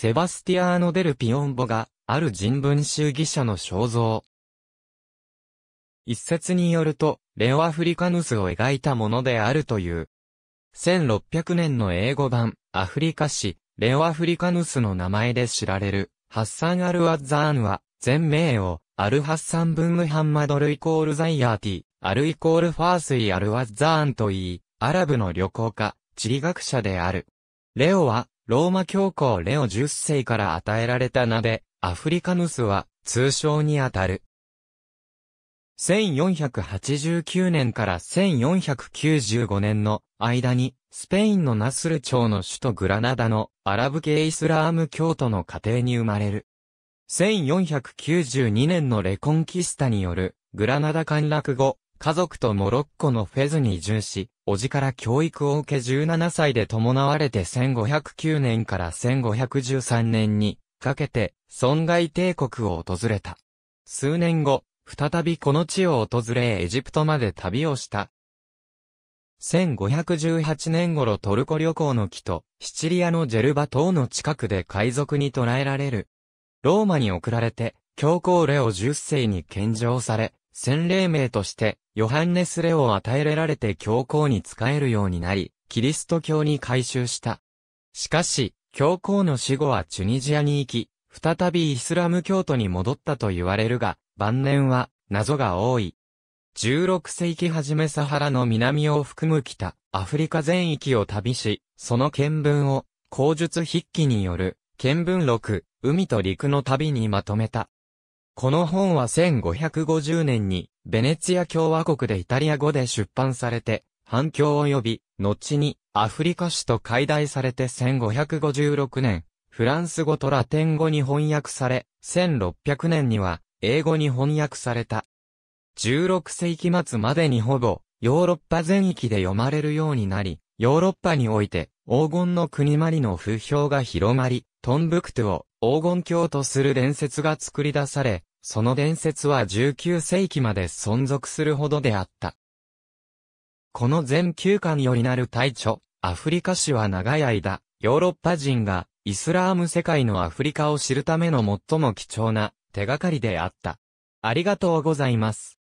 セバスティアーノ・デル・ピオンボが、ある人文主義者の肖像。一説によると、レオ・アフリカヌスを描いたものであるという。1600年の英語版、アフリカ史、レオ・アフリカヌスの名前で知られる、ハッサン・アル・アッザーンは、全名を、アル・ハッサン・ブン・ムハンマドル・イコール・ザイヤーティ、アル・イコール・ファースイ・アル・アッザーンと言い、アラブの旅行家、地理学者である。レオは、ローマ教皇レオ10世から与えられた名で、アフリカヌスは通称にあたる。1489年から1495年の間に、スペインのナスル朝の首都グラナダのアラブ系イスラーム教徒の家庭に生まれる。1492年のレコンキスタによるグラナダ陥落後、家族とモロッコのフェズに移住し、おじから教育を受け17歳で伴われて1509年から1513年にかけて、損害帝国を訪れた。数年後、再びこの地を訪れエジプトまで旅をした。1518年頃トルコ旅行の木と、シチリアのジェルバ島の近くで海賊に捕らえられる。ローマに送られて、教皇レオ10世に献上され、洗礼名として、ヨハンネス・レオ与えられて教皇に仕えるようになり、キリスト教に改宗した。しかし、教皇の死後はチュニジアに行き、再びイスラム教徒に戻ったと言われるが、晩年は謎が多い。16世紀初めサハラの南を含む北、アフリカ全域を旅し、その見聞を、口述筆記による、見聞録、海と陸の旅にまとめた。この本は1550年に、ベネツィア共和国でイタリア語で出版されて、反響を呼び、後にアフリカ史と解題されて1556年、フランス語とラテン語に翻訳され、1600年には英語に翻訳された。16世紀末までにほぼヨーロッパ全域で読まれるようになり、ヨーロッパにおいて黄金の国マリの風評が広まり、トンブクトゥを黄金郷とする伝説が作り出され、その伝説は19世紀まで存続するほどであった。この全9巻よりなる大著、アフリカ史は長い間、ヨーロッパ人がイスラーム世界のアフリカを知るための最も貴重な手がかりであった。ありがとうございます。